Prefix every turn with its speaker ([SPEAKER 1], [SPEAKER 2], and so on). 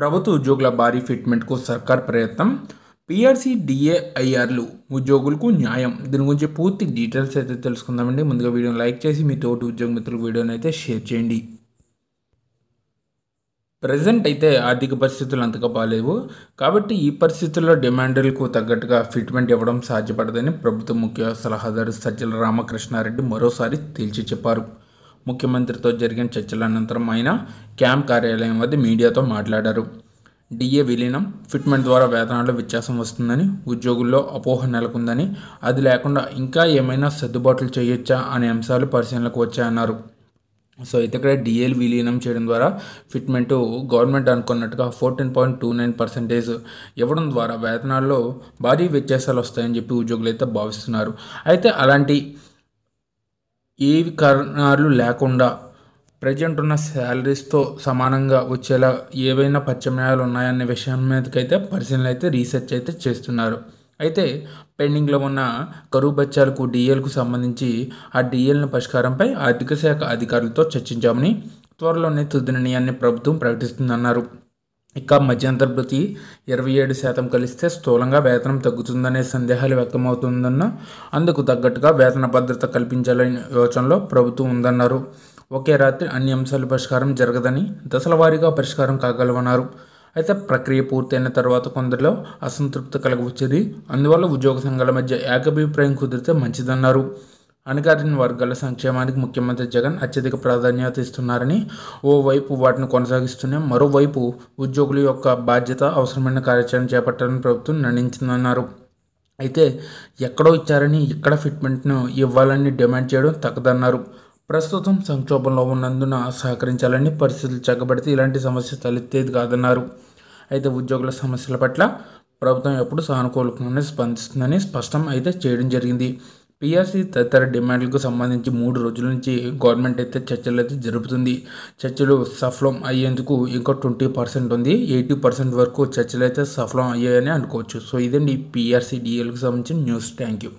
[SPEAKER 1] ప్రభుత్వ ఉద్యోగుల భారీ ఫిట్మెంట్కు సర్కార్ ప్రయత్నం పిఆర్సీ డిఏఐఆర్లు ఉద్యోగులకు న్యాయం దీని గురించి పూర్తి డీటెయిల్స్ అయితే తెలుసుకుందామండి ముందుగా వీడియోని లైక్ చేసి మీ తోటి ఉద్యోగ మిత్రులకు వీడియోని అయితే షేర్ చేయండి ప్రజెంట్ అయితే ఆర్థిక పరిస్థితులు అంతగా బాగాలేవు కాబట్టి ఈ పరిస్థితుల్లో డిమాండ్లకు తగ్గట్టుగా ఫిట్మెంట్ ఇవ్వడం సాధ్యపడదని ప్రభుత్వ ముఖ్య సలహాదారు సజ్జల రామకృష్ణారెడ్డి మరోసారి తేల్చి చెప్పారు ముఖ్యమంత్రితో జరిగిన చర్చల అనంతరం ఆయన క్యాంప్ కార్యాలయం వద్ద మీడియాతో మాట్లాడారు డిఏ విలీనం ఫిట్మెంట్ ద్వారా వేతనాల్లో వ్యత్యాసం వస్తుందని ఉద్యోగుల్లో అపోహ నెలకొందని అది లేకుండా ఇంకా ఏమైనా సర్దుబాట్లు చేయొచ్చా అనే అంశాలు పరిశీలనకు వచ్చాయన్నారు సో అయితే ఇక్కడ డిఏలు విలీనం చేయడం ద్వారా ఫిట్మెంట్ గవర్నమెంట్ అనుకున్నట్టుగా fourteen point two nine percentage ఇవ్వడం ద్వారా వేతనాల్లో భారీ వ్యత్యాసాలు వస్తాయని చెప్పి ఉద్యోగులు అయితే భావిస్తున్నారు అయితే అలాంటి ఏ కారణాలు లేకుండా ప్రజెంట్ ఉన్న శాలరీస్తో సమానంగా వచ్చేలా ఏవైనా పచ్చమయాలు ఉన్నాయనే విషయం మీదకైతే పరిశీలన అయితే రీసెర్చ్ అయితే చేస్తున్నారు అయితే పెండింగ్లో ఉన్న కరువు బచ్చాలకు డిఎల్కు సంబంధించి ఆ డిఎల్ని పరిష్కారంపై ఆర్థిక శాఖ అధికారులతో చర్చించామని త్వరలోనే తుది నిర్ణయాన్ని ప్రభుత్వం ప్రకటిస్తుందన్నారు ఇక మధ్యంతర ప్రతి ఇరవై ఏడు శాతం కలిస్తే స్థూలంగా వేతనం తగ్గుతుందనే సందేహాలు వ్యక్తమవుతుందన్న అందుకు తగ్గట్టుగా వేతన భద్రత కల్పించాలనే యోచనలో ప్రభుత్వం ఉందన్నారు ఒకే రాత్రి అన్ని అంశాలు పరిష్కారం జరగదని దశల వారీగా పరిష్కారం కాగలవన్నారు అయితే ప్రక్రియ పూర్తయిన తర్వాత కొందరిలో అసంతృప్తి కలగవచ్చింది అందువల్ల ఉద్యోగ సంఘాల మధ్య ఏకాభిప్రాయం కుదిరితే మంచిదన్నారు అణగారిన వర్గాల సంక్షేమానికి ముఖ్యమంత్రి జగన్ అత్యధిక ప్రాధాన్యత ఇస్తున్నారని ఓవైపు వాటిని కొనసాగిస్తూనే మరోవైపు ఉద్యోగుల యొక్క బాధ్యత అవసరమైన కార్యాచరణ చేపట్టాలని ప్రభుత్వం నిర్ణయించిందన్నారు అయితే ఎక్కడో ఇచ్చారని ఇక్కడ ఫిట్మెంట్ను ఇవ్వాలని డిమాండ్ చేయడం తగ్గదన్నారు ప్రస్తుతం సంక్షోభంలో ఉన్నందున సహకరించాలని పరిస్థితులు చక్కబడితే ఇలాంటి సమస్య తలెత్తేది కాదన్నారు అయితే ఉద్యోగుల సమస్యల పట్ల ప్రభుత్వం ఎప్పుడు సానుకూలంగానే స్పందిస్తుందని స్పష్టం అయితే చేయడం జరిగింది పిఆర్సీ తదితర డిమాండ్లకు సంబంధించి మూడు రోజుల నుంచి గవర్నమెంట్ అయితే చర్చలు అయితే జరుపుతుంది చర్చలు సఫలం అయ్యేందుకు ఇంకా ట్వంటీ పర్సెంట్ ఉంది ఎయిటీ పర్సెంట్ వరకు చర్చలు అయితే సఫలం అయ్యాయని అనుకోవచ్చు సో ఇదండి పిఆర్సీ డిఎల్కి సంబంధించిన న్యూస్ థ్యాంక్ యూ